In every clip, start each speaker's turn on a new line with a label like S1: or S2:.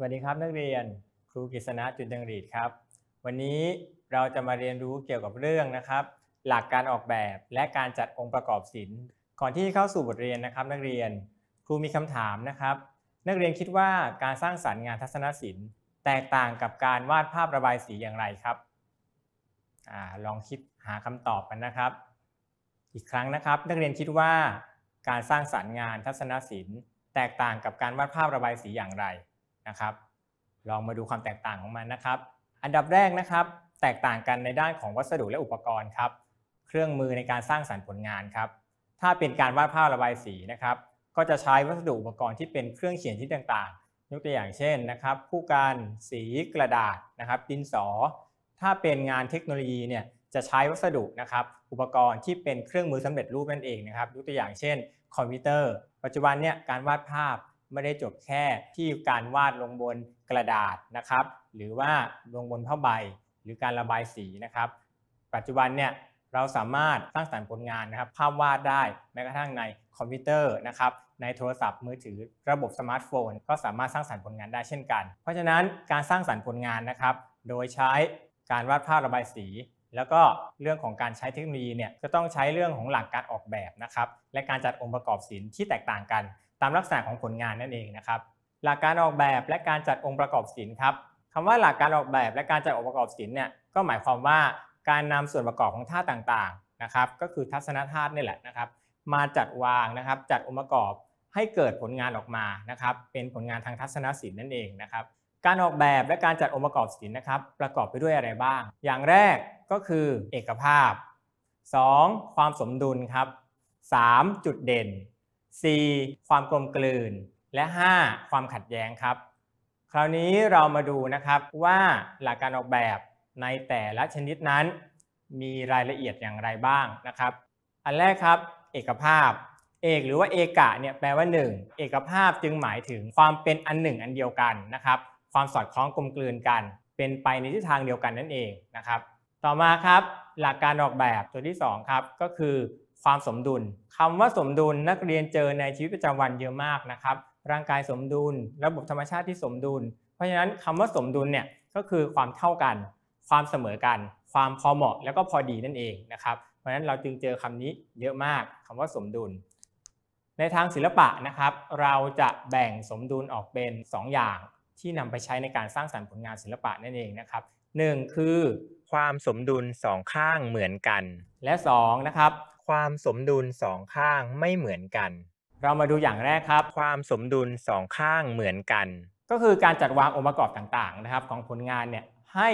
S1: วัสดีครับนักเรียนครูกฤษณะจุนจังรีดครับ วันนี้เราจะมาเรียนรู้เกี่ยวกับเรื่องนะครับ หลักการออกแบบและการจัดองค์ประกอบศิลป์ ก่อนที่เข้าสู่บทเรียนนะครับ นักเรียนครูมีคำถามนะครับนักเรียนคิดว่าการสร้างสรรค์งานทัศนศิลป์แตกต่างกับการวาดภาพระบายสีอย่างไรครับอลองคิดหาคำตอบกันนะครับ อีกครั้งนะครับ นักเรียนคิดว่าการสร้างสรรค์งานทัศนศิลป์ แตกต่างกับการวาดภาพระบายสีอย่างไรนะครับลองมาดูความแตกต่างของมันนะครับอันดับแรกนะครับแตกต่างกันในด้านของวัสดุและอุปกรณ์ครับเครื่องมือในการสร้างสรรค์ผลงานครับถ้าเป็นการวาดภาพระบายสีนะครับก็จะใช้วัสดุอุปกรณ์ที่เป็นเครื่องเขียนที่ต่างๆยกตัวอย่างเช่นนะครับคู่กัน สีกระดาษนะครับดินสอ ถ้าเป็นงานเทคโนโลยีเนี่ยจะใช้วัสดุนะครับอุปกรณ์ที่เป็นเครื่องมือสำเร็จรูปนั่นเองนะครับ ยกตัวอย่างเช่น คอมพิวเตอร์ ปัจจุบันเนี่ยการวาดภาพไม่ได้จบแค่ที่การวาดลงบนกระดาษนะครับหรือว่าลงบนผ้าใบหรือการระบายสีนะครับปัจจุบันเนี่ยเราสามารถสร้างสรรค์ผลงานนะครับภาพวาดได้แม้กระทั่งในคอมพิวเตอร์นะครับในโทรศัพท์มือถือระบบสมาร์ทโฟน ก็สามารถสร้างสรรค์ผลงานได้เช่นกัน เพราะฉะนั้นการสร้างสรรค์ผลงานนะครับ โดยใช้การวาดภาพระบายสี แล้วก็เรื่องของการใช้เทคโนโลยีเนี่ยจะต้องใช้เรื่องของหลักการออกแบบนะครับและการจัดองค์ประกอบศิลป์ที่แตกต่างกันตามลักษณะของผลงานนั่นเองนะครับ หลักการออกแบบและการจัดองค์ประกอบศิลป์ครับคำว่าหลักการออกแบบและการจัดองค์ประกอบศิลป์เนี่ยก็หมายความว่าการนำส่วนประกอบของธาตุต่างๆนะครับ ก็คือทัศนธาตุนี่แหละนะครับ มาจัดวางนะครับ จัดองค์ประกอบให้เกิดผลงานออกมานะครับเป็นผลงานทางทัศนศิลป์นั่นเองนะครับ การออกแบบและการจัดองค์ประกอบศิลป์นะครับประกอบไปด้วยอะไรบ้าง อย่างแรกก็คือเอกภาพ 2. ความสมดุลครับ 3. จุดเด่น 4. ความกลมกลืน และ 5. ความขัดแย้งครับ คราวนี้เรามาดูนะครับว่าหลักการออกแบบในแต่ละชนิดนั้น มีรายละเอียดอย่างไรบ้างนะครับ อันแรกครับเอกภาพเอกหรือว่าเอกะเนี่ยแปลว่า 1 เอกภาพจึงหมายถึงความเป็นอันหนึ่ง อันเดียวกันนะครับ ความสอดคล้องกลมกลืนกัน เป็นไปในทิศทางเดียวกันนั่นเองนะครับต่อมาครับ หลักการออกแบบตัวที่2ครับก็คือความสมดุลคำว่าสมดุลนักเรียนเจอในชีวิตประจำวันเยอะมากนะครับ ร่างกายสมดุล ระบบธรรมชาติที่สมดุล เพราะฉะนั้นคำว่าสมดุลเนี่ยก็คือความเท่ากัน ความเสมอกัน ความพอเหมาะแล้วก็พอดีนั่นเองนะครับ เพราะฉะนั้นเราจึงเจอคำนี้เยอะมากคำว่าสมดุล ในทางศิลปะนะครับ เราจะแบ่งสมดุลออกเป็น 2 อย่างที่นำไปใช้ในการสร้างสรรค์ผลงานศิลปะนั่นเองนะครับหนึ่งคือ ความสมดุลสองข้างเหมือนกัน และ 2 นะครับความสมดุลสองข้างไม่เหมือนกัน เรามาดูอย่างแรกครับ ความสมดุลสองข้างเหมือนกัน ก็คือการจัดวางองค์ประกอบต่างๆ นะครับ ของผลงานเนี่ยให้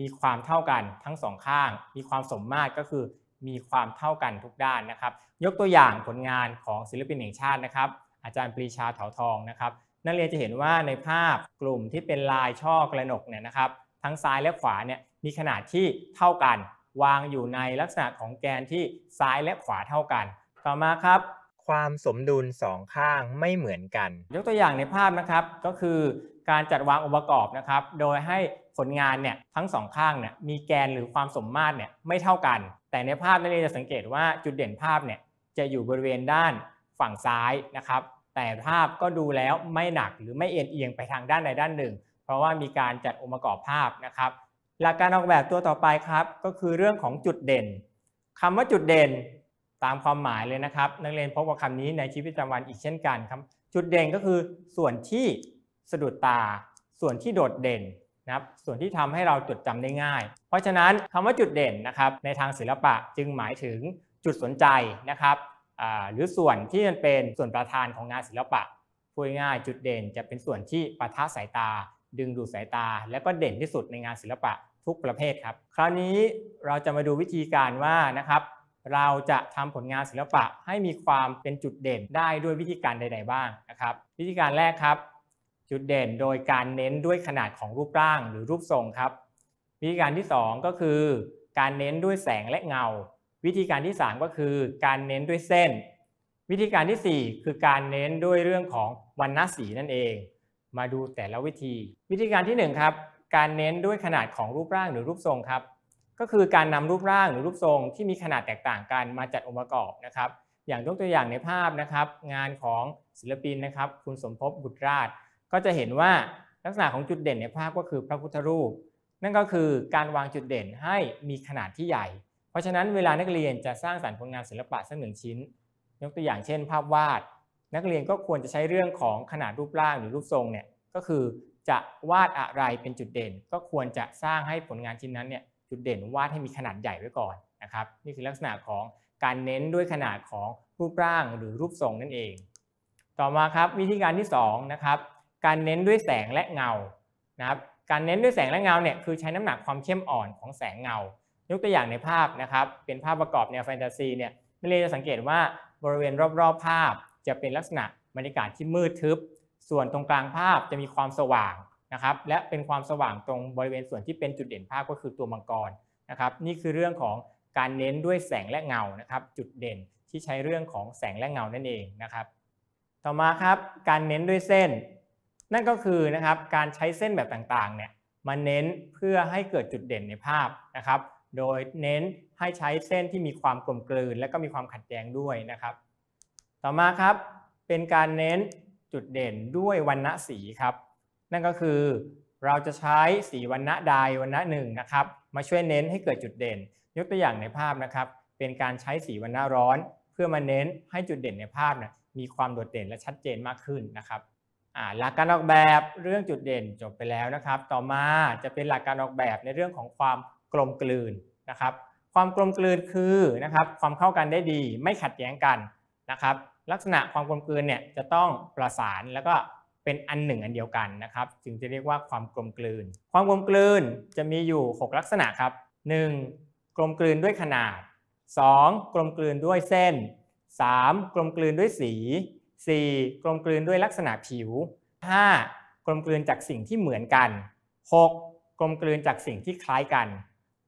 S1: มีความเท่ากันทั้งสองข้าง มีความสมมาตรก็คือมีความเท่ากันทุกด้านนะครับ ยกตัวอย่างผลงานของศิลปินแห่งชาตินะครับ อาจารย์ปรีชาเถาทองนะครับนักเรียนจะเห็นว่าในภาพกลุ่มที่เป็นลายช่อกระหนกเนี่ยนะครับ ทั้งซ้ายและขวาเนี่ยมีขนาดที่เท่ากันวางอยู่ในลักษณะของแกนที่ซ้ายและขวาเท่ากัน ต่อมาครับ ความสมดุลสองข้างไม่เหมือนกัน ยกตัวอย่างในภาพนะครับ ก็คือการจัดวางองค์ประกอบนะครับ โดยให้ผลงานเนี่ยทั้งสองข้างเนี่ยมีแกนหรือความสมมาตรเนี่ยไม่เท่ากัน แต่ในภาพนี้จะสังเกตว่าจุดเด่นภาพเนี่ยจะอยู่บริเวณด้านฝั่งซ้ายนะครับ แต่ภาพก็ดูแล้วไม่หนักหรือไม่เอ็นเอียงไปทางด้านใดด้านหนึ่ง เพราะว่ามีการจัดองค์ประกอบภาพนะครับหลักการออกแบบตัวต่อไปครับก็คือเรื่องของจุดเด่น คำว่าจุดเด่นตามความหมายเลยนะครับ นักเรียนพบกับคำนี้ในชีวิตประจำวันอีกเช่นกันครับจุดเด่นก็คือส่วนที่สะดุดตา ส่วนที่โดดเด่นนะครับส่วนที่ทำให้เราจดจำได้ง่าย เพราะฉะนั้นคำว่าจุดเด่นนะครับในทางศิลปะจึงหมายถึงจุดสนใจนะครับหรือส่วนที่มันเป็นส่วนประธานของงานศิลปะพูดง่ายจุดเด่นจะเป็นส่วนที่ประทับสายตา ดึงดูดสายตา และก็เด่นที่สุดในงานศิลปะทุกประเภทครับ คราวนี้เราจะมาดูวิธีการว่านะครับ เราจะทำผลงานศิลปะให้มีความเป็นจุดเด่นได้ด้วยวิธีการใด ๆ บ้างนะครับ วิธีการแรกครับ จุดเด่นโดยการเน้นด้วยขนาดของรูปร่างหรือรูปทรงครับ วิธีการที่2ก็คือการเน้นด้วยแสงและเงาวิธีการที่3ก็คือการเน้นด้วยเส้น วิธีการที่ 4 คือการเน้นด้วยเรื่องของวันณะสีนั่นเอง มาดูแต่ละวิธี วิธีการที่1ครับการเน้นด้วยขนาดของรูปร่างหรือรูปทรงครับ ก็คือการนำรูปร่างหรือรูปทรงที่มีขนาดแตกต่างกันมาจัดองค์ประกอบนะครับ อย่างยกตัวอย่างในภาพนะครับ งานของศิลปินนะครับ คุณสมภพบุตรราช ก็จะเห็นว่าลักษณะของจุดเด่นในภาพก็คือพระพุทธรูป นั่นก็คือการวางจุดเด่นให้มีขนาดที่ใหญ่ เพราะฉะนั้นเวลานักเรียนจะสร้างสรรค์ผลงานศิลปะสักหนึ่งชิ้น ยกตัวอย่างเช่น ภาพวาด นักเรียนก็ควรจะใช้เรื่องของขนาดรูปร่างหรือรูปทรงเนี่ยก็คือจะวาดอะไรเป็นจุดเด่น ก็ควรจะสร้างให้ผลงานชิ้นนั้นเนี่ยจุดเด่นวาดให้มีขนาดใหญ่ไว้ก่อนนะครับนี่คือลักษณะของการเน้นด้วยขนาดของรูปร่างหรือรูปทรงนั่นเอง ต่อมาครับวิธีการที่2นะครับการเน้นด้วยแสงและเงานะครับการเน้นด้วยแสงและเงาเนี่ยคือใช้น้ำหนักความเข้มอ่อนของแสงเงายกตัวอย่างในภาพนะครับเป็นภาพประกอบแนวแฟนตาซีเนี่ยนักเรียนจะสังเกตว่าบริเวณรอบๆภาพ จะเป็นลักษณะบรรยากาศที่มืดทึบส่วนตรงกลางภาพจะมีความสว่างนะครับ และเป็นความสว่างตรงบริเวณส่วนที่เป็นจุดเด่นภาพก็คือตัวมังกรนะครับ นี่คือเรื่องของการเน้นด้วยแสงและเงานะครับ จุดเด่นที่ใช้เรื่องของแสงและเงานั่นเองนะครับ ต่อมาครับ การเน้นด้วยเส้น นั่นก็คือนะครับการใช้เส้นแบบต่างๆเนี่ยมาเน้นเพื่อให้เกิดจุดเด่นในภาพนะครับ โดยเน้นให้ใช้เส้นที่มีความกลมกลืน และก็มีความขัดแย้งด้วยนะครับ ต่อมาครับเป็นการเน้นจุดเด่นด้วยวันณะสีครับ นั่นก็คือเราจะใช้สีวันณะใดวันณะหนึ่งนะครับ มาช่วยเน้นให้เกิดจุดเด่น ยกตัวอย่างในภาพนะครับ เป็นการใช้สีวันณะร้อนเพื่อมาเน้นให้จุดเด่นในภาพนะมีความโดดเด่นและชัดเจนมากขึ้นนะครับหลักการออกแบบเรื่องจุดเด่นจบไปแล้วนะครับ ต่อมาจะเป็นหลักการออกแบบในเรื่องของความกลมกลืนนะครับ ความกลมกลืนคือนะครับความเข้ากันได้ดีไม่ขัดแย้งกันนะครับลักษณะความกลมกลืนเนี่ยจะต้องประสานแล้วก็เป็นอันหนึ่งอันเดียวกันนะครับจึงจะเรียกว่าความกลมกลืน ความกลมกลืนจะมีอยู่ 6 ลักษณะครับ 1. กลมกลืนด้วยขนาด 2. กลมกลืนด้วยเส้น 3. กลมกลืนด้วยสี 4. กลมกลืนด้วยลักษณะผิว 5. กลมกลืนจากสิ่งที่เหมือนกัน 6. กลมกลืนจากสิ่งที่คล้ายกัน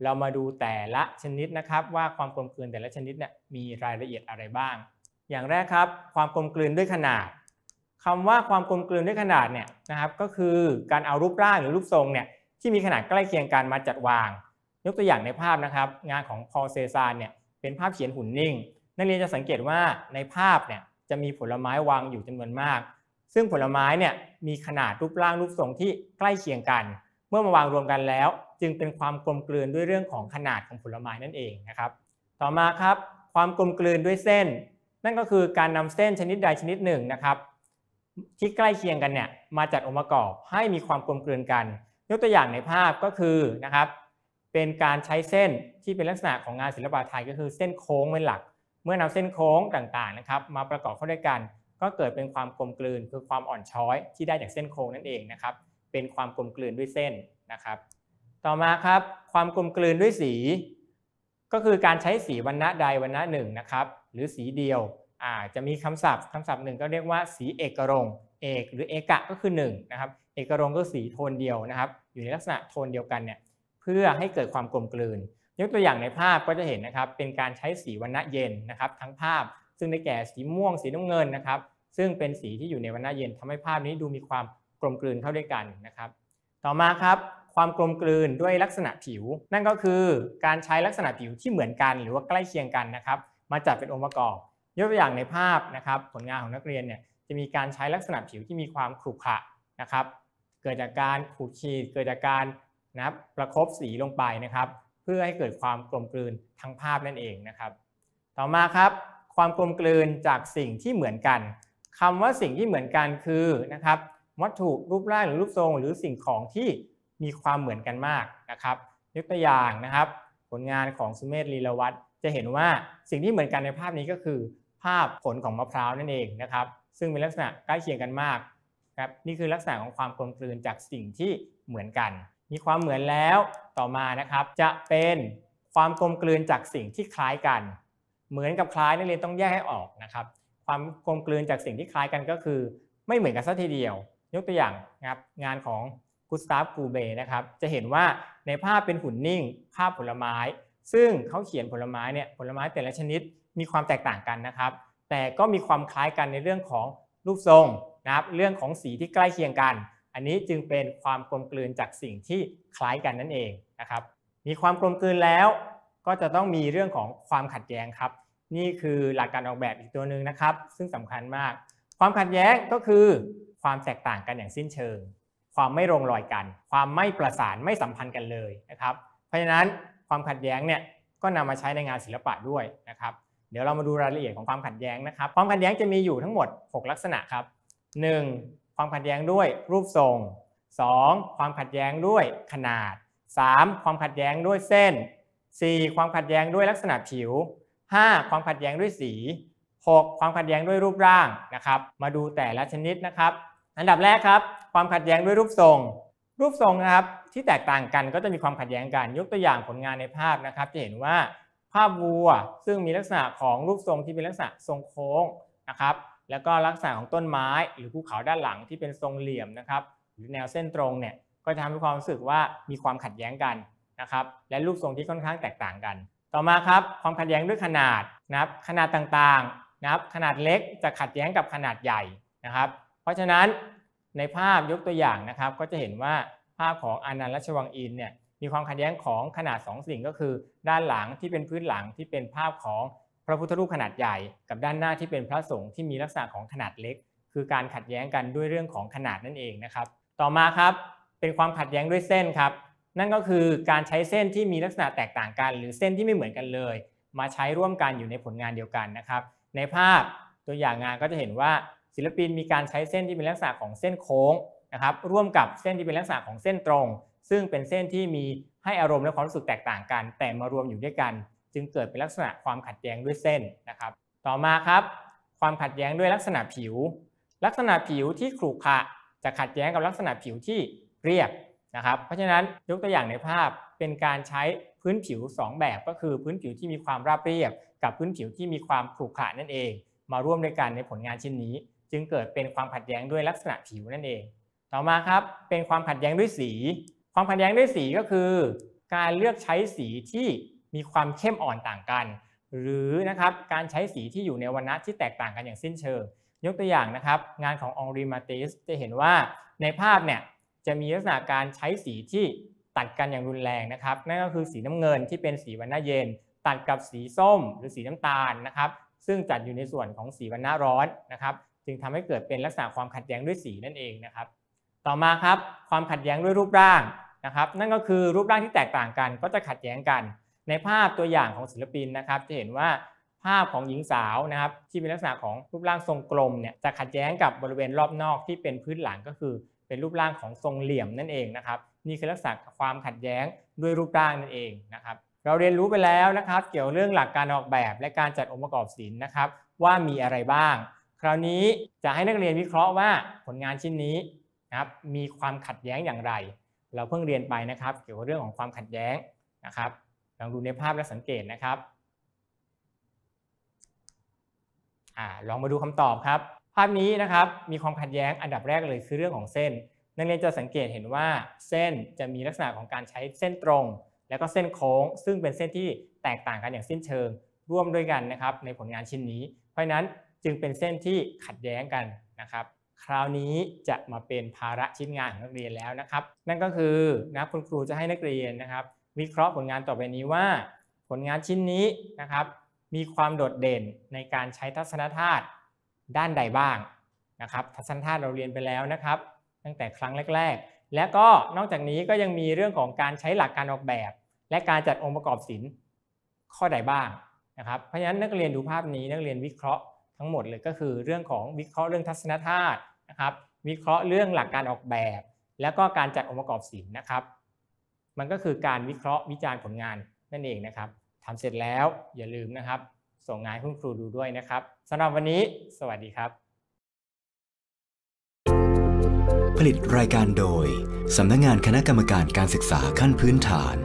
S1: เรามาดูแต่ละชนิดนะครับว่าความกลมกลืนแต่ละชนิดเนี่ยมีรายละเอียดอะไรบ้างอย่างแรกครับความกลมกลืนด้วยขนาด คำว่าความกลมกลืนด้วยขนาดเนี่ยนะครับ ก็คือการเอารูปร่างหรือรูปทรงเนี่ยที่มีขนาดใกล้เคียงกันมาจัดวาง ยกตัวอย่างในภาพนะครับ งานของพอเซซานเนี่ยเป็นภาพเขียนหุ่นนิ่ง นักเรียนจะสังเกตว่าในภาพเนี่ยจะมีผลไม้วางอยู่จำนวนมาก ซึ่งผลไม้เนี่ยมีขนาดรูปร่างรูปทรงที่ใกล้เคียงกัน เมื่อมาวางรวมกันแล้ว จึงเป็นความกลมกลืนด้วยเรื่องของขนาดของผลไม้นั่นเองนะครับ ต่อมาครับ ความกลมกลืนด้วยเส้นนั่นก็คือการนำเส้นชนิดใดชนิดหนึ่งนะครับ ที่ใกล้เคียงกันเนี่ยมาจัดองค์ประกอบให้มีความกลมกลืนกัน ยกตัวอย่างในภาพก็คือนะครับเป็นการใช้เส้นที่เป็นลักษณะของงานศิลปะไทยก็คือเส้นโค้งเป็นหลัก เมื่อนำเส้นโค้งต่างๆนะครับ มาประกอบเข้าด้วยกัน ก็เกิดเป็นความกลมกลืนคือความอ่อนช้อยที่ได้จากเส้นโค้งนั่นเองนะครับเป็นความกลมกลืนด้วยเส้นนะครับต่อมาครับความกลมกลืนด้วยสีก็คือการใช้สีวรรณะใดวรรณะหนึ่งนะครับหรือสีเดียวอาจะมีคำศัพท์คำศัพท์หนึ่งก็เรียกว่าสีเอกรงเอก หรือเอกะ ก็คือ1นะครับเอกรงก็สีโทนเดียวนะครับ อยู่ในลักษณะโทนเดียวกันเนี่ยเพื่อให้เกิดความกลมกลืนยกตัวอย่างในภาพก็จะเห็นนะครับ เป็นการใช้สีวรรณะเย็นนะครับ ทั้งภาพซึ่งได้แก่สีม่วงสีน้ำเงินนะครับ ซึ่งเป็นสีที่อยู่ในวรรณะเย็นทำให้ภาพนี้ดูมีความกลมกลืนเข้าด้วยกันนะครับ ต่อมาครับความกลมกลืนด้วยลักษณะผิว นั่นก็คือการใช้ลักษณะผิวที่เหมือนกันหรือว่าใกล้เคียงกันนะครับ มาจัดเป็นองค์ประกอบ ยกตัวอย่างในภาพนะครับ ผลงานของนักเรียนเนี่ยจะมีการใช้ลักษณะผิวที่มีความขรุขระนะครับ เกิดจากการขูดขีด เกิดจากการนะรับประครบสีลงไปนะครับ เพื่อให้เกิดความกลมกลืนทั้งภาพนั่นเองนะครับ ต่อมาครับ ความกลมกลืนจากสิ่งที่เหมือนกัน คำว่าสิ่งที่เหมือนกันคือนะครับ วัตถุรูปร่างหรือรูปทรงหรือสิ่งของที่มีความเหมือนกันมากนะครับ ยกตัวอย่างนะครับ ผลงานของสุเมธลีลวัตจะเห็นว่าสิ่งที่เหมือนกันในภาพนี้ก็คือ ภาพผลของมะพร้าวนั่นเองนะครับซึ่งมีลักษณะใกล้เคียงกันมากครับนี่คือลักษณะของความกลมกลืนจากสิ่งที่เหมือนกัน มีความเหมือนแล้วต่อมานะครับ จะเป็นความกลมกลืนจากสิ่งที่คล้ายกัน เหมือนกับคล้ายนักเรียนต้องแยกให้ออกนะครับ ความกลมกลืนจากสิ่งที่คล้ายกันก็คือ ไม่เหมือนกันสักทีเดียวยกตัวอย่างนะครับงานของกุสตาฟกูเบนะครับ จะเห็นว่าในภาพเป็นหุ่นนิ่ง ภาพผลไม้ ซึ่งเขาเขียนผลไม้เนี่ยผลไม้แต่ละชนิดมีความแตกต่างกันนะครับ แต่ก็มีความคล้ายกันในเรื่องของรูปทรงนะครับ เรื่องของสีที่ใกล้เคียงกัน อันนี้จึงเป็นความกลมกลืนจากสิ่งที่คล้ายกันนั่นเองนะครับ มีความกลมกลืนแล้ว ก็จะต้องมีเรื่องของความขัดแย้งครับ นี่คือหลักการออกแบบอีกตัวหนึ่งนะครับ ซึ่งสำคัญมาก ความขัดแย้งก็คือความแตกต่างกันอย่างสิ้นเชิงความไม่ลงรอยกัน ความไม่ประสานไม่สัมพันธ์กันเลยนะครับ เพราะฉะนั้นความขัดแย้งเนี่ยก็นำมาใช้ในงานศิลปะด้วยนะครับเดี๋ยวเรามาดูรายละเอียดของความขัดแย้งนะครับ ความขัดแย้งจะมีอยู่ทั้งหมด 6 ลักษณะครับ 1. ความขัดแย้งด้วยรูปทรง 2. ความขัดแย้งด้วยขนาด 3. ความขัดแย้งด้วยเส้น 4. ความขัดแย้งด้วยลักษณะผิว 5. ความขัดแย้งด้วยสี 6. ความขัดแย้งด้วยรูปร่างนะครับ มาดูแต่ละชนิดนะครับ อันดับแรกครับความขัดแย้งด้วยรูปทรงรูปทรงนะครับที่แตกต่างกันก็จะมีความขัดแย้งกันยกตัวอย่างผลงานในภาพนะครับ จะเห็นว่าภาพวัว ซึ่งมีลักษณะของรูปทรง ที่เป็นลักษณะทรงโค้งนะครับแล้วก็ลักษณะของต้นไม้หรือภูเขาด้านหลังที่เป็นทรงเหลี่ยมนะครับหรือแนวเส้นตรงเนี่ยก็จะทำให้ความรู้สึกว่ามีความขัดแย้งกันนะครับและรูปทรงที่ค่อนข้างแตกต่างกัน ต่อมาครับความขัดแย้งด้วยขนาดนะครับขนาดต่างๆนะครับขนาดเล็กจะขัดแย้งกับขนาดใหญ่นะครับ เพราะฉะนั้นในภาพยกตัวอย่างนะครับก็จะเห็นว่าภาพของอนันต์รัชวังอินเนี่ยมีความขัดแย้งของขนาด 2 สิ่งก็คือ ด้านหลังที่เป็นพื้นหลังที่เป็นภาพของพระพุทธรูปขนาดใหญ่ กับด้านหน้าที่เป็นพระสงฆ์ที่มีลักษณะของขนาดเล็ก คือการขัดแย้งกันด้วยเรื่องของขนาดนั่นเองนะครับ ต่อมาครับเป็นความขัดแย้งด้วยเส้นครับนั่นก็คือการใช้เส้นที่มีลักษณะแตกต่างกัน หรือเส้นที่ไม่เหมือนกันเลย มาใช้ร่วมกันอยู่ในผลงานเดียวกันนะครับในภาพตัวอย่างงานก็จะเห็นว่าศิลปินมีการใช้เส้นที่เป็นลักษณะของเส้นโค้งนะครับ ร่วมกับเส้นที่เป็นลักษณะของเส้นตรง ซึ่งเป็นเส้นที่มีให้อารมณ์และความรู้สึกแตกต่างกัน แต่มารวมอยู่ด้วยกัน จึงเกิดเป็นลักษณะความขัดแย้งด้วยเส้นนะครับ ต่อมาครับ ความขัดแย้งด้วยลักษณะผิว ลักษณะผิวที่ขรุขระจะขัดแย้งกับลักษณะผิวที่เรียบนะครับ เพราะฉะนั้นยกตัวอย่างในภาพเป็นการใช้พื้นผิว 2 แบบก็คือพื้นผิวที่มีความราบเรียบ กับพื้นผิวที่มีความขรุขระนั่นเอง มาร่วมด้วยกันในผลงานชิ้นนี้จึงเกิดเป็นความขัดแย้งด้วยลักษณะผิวนั่นเอง ต่อมาครับ เป็นความขัดแย้งด้วยสี ความขัดแย้งด้วยสีก็คือ การเลือกใช้สีที่มีความเข้มอ่อนต่างกัน หรือนะครับการใช้สีที่อยู่ในวรรณะที่แตกต่างกันอย่างสิ้นเชิง ยกตัวอย่างนะครับ งานขององรีมาติสจะเห็นว่าในภาพเนี่ยจะมีลักษณะการใช้สีที่ตัดกันอย่างรุนแรงนะครับนั่นก็คือสีน้ำเงิน ที่เป็นสีวรรณะเย็น ตัดกับสีส้ม หรือสีน้ำตาลนะครับ ซึ่งจัดอยู่ในส่วนของสีวรรณะร้อนนะครับจึงทำให้เกิดเป็นลักษณะความขัดแย้งด้วยสีนั่นเองนะครับ ต่อมาครับความขัดแย้งด้วยรูปร่างนะครับ นั่นก็คือรูปร่างที่แตกต่างกัน ก็จะขัดแย้งกัน ในภาพตัวอย่างของศิลปินนะครับ จะเห็นว่าภาพของหญิงสาวนะครับที่เป็นลักษณะของรูปร่างทรงกลมเนี่ยจะขัดแย้งกับบริเวณรอบนอกที่เป็นพื้นหลังก็คือเป็นรูปร่างของทรงเหลี่ยมนั่นเองนะครับนี่คือลักษณะความขัดแย้งด้วยรูปร่างนั่นเองนะครับเราเรียนรู้ไปแล้วนะครับ เกี่ยวเรื่องหลักการออกแบบและการจัดองค์ประกอบศิลป์นะครับว่ามีอะไรบ้างคราวนี้จะให้นักเรียนวิเคราะห์ว่าผลงานชิ้นนี้นะครับ มีความขัดแย้งอย่างไร เราเพิ่งเรียนไปนะครับ เกี่ยวกับเรื่องของความขัดแย้งนะครับลองดูในภาพและสังเกตนะครับอลองมาดูคำตอบครับ ภาพนี้นะครับมีความขัดแย้งอันดับแรกเลยคือเรื่องของเส้น นักเรียนจะสังเกตเห็นว่าเส้นจะมีลักษณะของการใช้เส้นตรง แล้วก็เส้นโค้ง ซึ่งเป็นเส้นที่แตกต่างกันอย่างสิ้นเชิงร่วมด้วยกันนะครับ ในผลงานชิ้นนี้ เพราะนั้นจึงเป็นเส้นที่ขัดแย้งกันนะครับ คราวนี้จะมาเป็นภาระชิ้นงานของนักเรียนแล้วนะครับ นั่นก็คือนะคุณครูจะให้นักเรียนนะครับ วิเคราะห์ผลงานต่อไปนี้ว่า ผลงานชิ้นนี้นะครับ มีความโดดเด่นในการใช้ทัศนธาตุด้านใดบ้างนะครับทัศนธาตุเราเรียนไปแล้วนะครับ ตั้งแต่ครั้งแรก ๆ และก็นอกจากนี้ก็ยังมีเรื่องของการใช้หลักการออกแบบ และการจัดองค์ประกอบศิลป์ข้อใดบ้างนะครับ เพราะฉะนั้นนักเรียนดูภาพนี้ นักเรียนวิเคราะห์ทั้งหมดเลยก็คือเรื่องของวิเคราะห์เรื่องทัศนธาตุนะครับ วิเคราะห์เรื่องหลักการออกแบบ แล้วก็การจัดองค์ประกอบศิลป์นะครับ มันก็คือการวิเคราะห์วิจารณ์ผลงานนั่นเองนะครับทำเสร็จแล้วอย่าลืมนะครับ ส่งงานคุณครูดูด้วยนะครับสำหรับวันนี้ สวัสดีครับ ผลิตรายการโดยสำนักงงานคณะกรรมการการศึกษาขั้นพื้นฐาน